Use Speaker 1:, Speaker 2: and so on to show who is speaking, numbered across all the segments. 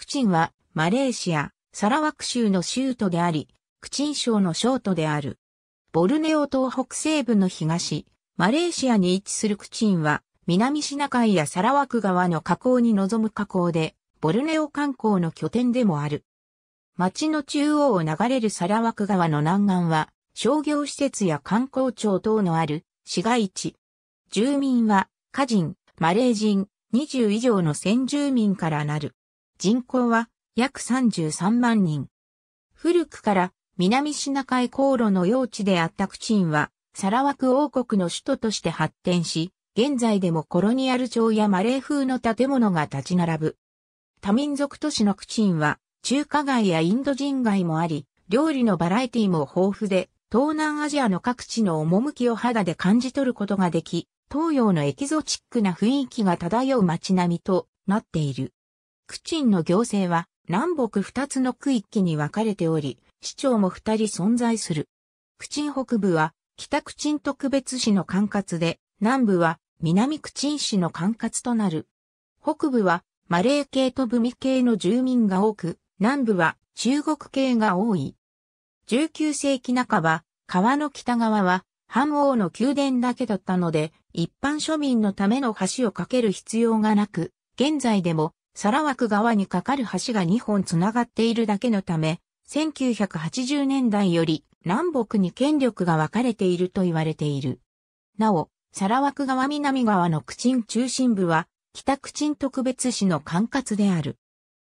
Speaker 1: クチンは、マレーシア、サラワク州の州都であり、クチン省の省都である。ボルネオ東北西部の東、マレーシアに位置するクチンは、南シナ海やサラワク川の河口に臨む河口で、ボルネオ観光の拠点でもある。町の中央を流れるサラワク川の南岸は、商業施設や観光庁等のある市街地。住民は、家人、マレー人、20以上の先住民からなる。人口は約33万人。古くから南シナ海航路の用地であったクチンは、サラワク王国の首都として発展し、現在でもコロニアル町やマレー風の建物が立ち並ぶ。多民族都市のクチンは、中華街やインド人街もあり、料理のバラエティも豊富で、東南アジアの各地の趣を肌で感じ取ることができ、東洋のエキゾチックな雰囲気が漂う街並みとなっている。チンの行政は南北二つの区域に分かれており、市長も二人存在する。チン北部は北区鎮特別市の管轄で、南部は南区鎮市の管轄となる。北部はマレー系とブミ系の住民が多く、南部は中国系が多い。19世紀半ば、川の北側は、半王の宮殿だけだったので、一般庶民のための橋を架ける必要がなく、現在でもサラワク川に架かる橋が2本繋がっているだけのため、1980年代より南北に権力が分かれていると言われている。なお、サラワク川南側のチン中心部は、北チン特別市の管轄である。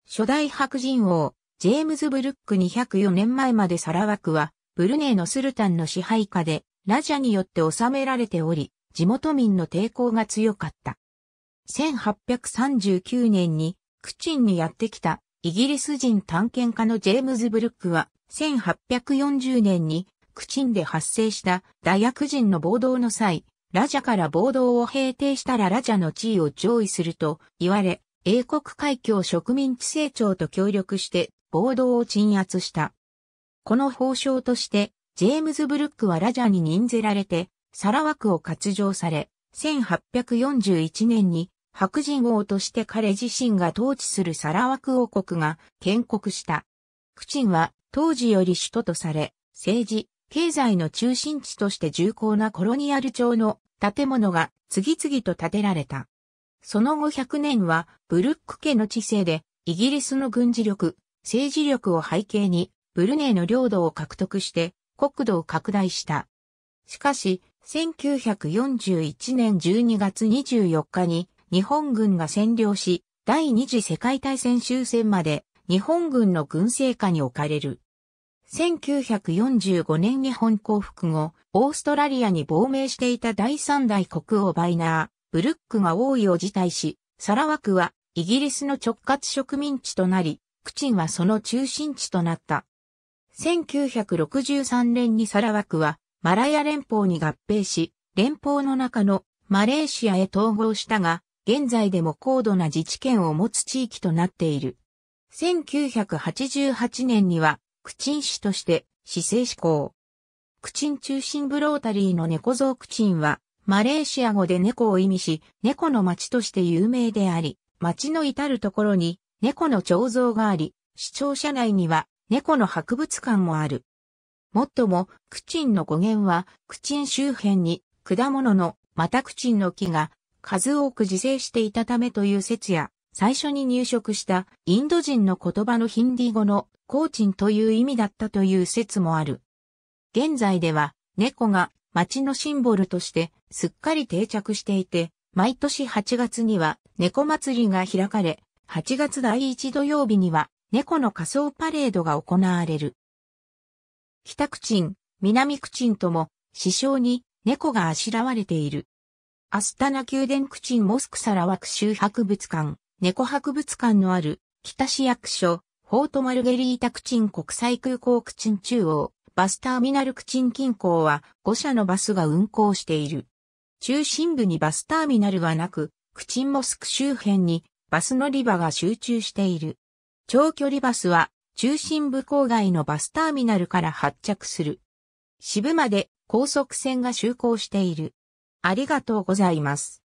Speaker 1: 初代白人王、ジェームズ・ブルック204年前までサラワクは、ブルネーのスルタンの支配下で、ラジャによって治められており、地元民の抵抗が強かった。1839年にクチンにやってきたイギリス人探検家のジェームズ・ブルックは1840年にクチンで発生した大悪人の暴動の際、ラジャから暴動を平定したらラジャの地位を上位すると言われ、英国海峡植民地成長と協力して暴動を鎮圧した。この報奨として、ジェームズ・ブルックはラジャに任ぜられて、サラワクを割譲され、1841年に白人王として彼自身が統治するサラワク王国が建国した。クチンは当時より首都とされ、政治、経済の中心地として重厚なコロニアル町の建物が次々と建てられた。その後100年はブルック家の治世でイギリスの軍事力、政治力を背景にブルネーの領土を獲得して国土を拡大した。しかし、1941年12月24日に日本軍が占領し、第二次世界大戦終戦まで日本軍の軍政下に置かれる。1945年日本降伏後、オーストラリアに亡命していた第三代国王バイナー、ブルックが王位を辞退し、サラワクはイギリスの直轄植民地となり、クチンはその中心地となった。1963年にサラワクはマラヤ連邦に合併し、連邦の中のマレーシアへ統合したが、現在でも高度な自治権を持つ地域となっている。1988年には、クチン市として市政施行。クチン中心ブロータリーの猫像クチンは、マレーシア語で猫を意味し、猫の町として有名であり、町の至るところに猫の彫像があり、市庁舎内には猫の博物館もある。もっとも、クチンの語源は、クチン周辺に、果物の、またクチンの木が、数多く自生していたためという説や、最初に入植したインド人の言葉のヒンディー語のコーチンという意味だったという説もある。現在では猫が街のシンボルとしてすっかり定着していて、毎年8月には猫祭りが開かれ、8月第1土曜日には猫の仮装パレードが行われる。北口鎮、南口鎮とも、師匠に猫があしらわれている。アスタナ宮殿口鎮モスクサラワク州博物館、猫博物館のある、北市役所、フォートマルゲリータ口鎮国際空港口鎮中央、バスターミナル口鎮近郊は5社のバスが運行している。中心部にバスターミナルはなく、口鎮モスク周辺にバス乗り場が集中している。長距離バスは中心部郊外のバスターミナルから発着する。渋まで高速線が就航している。ありがとうございます。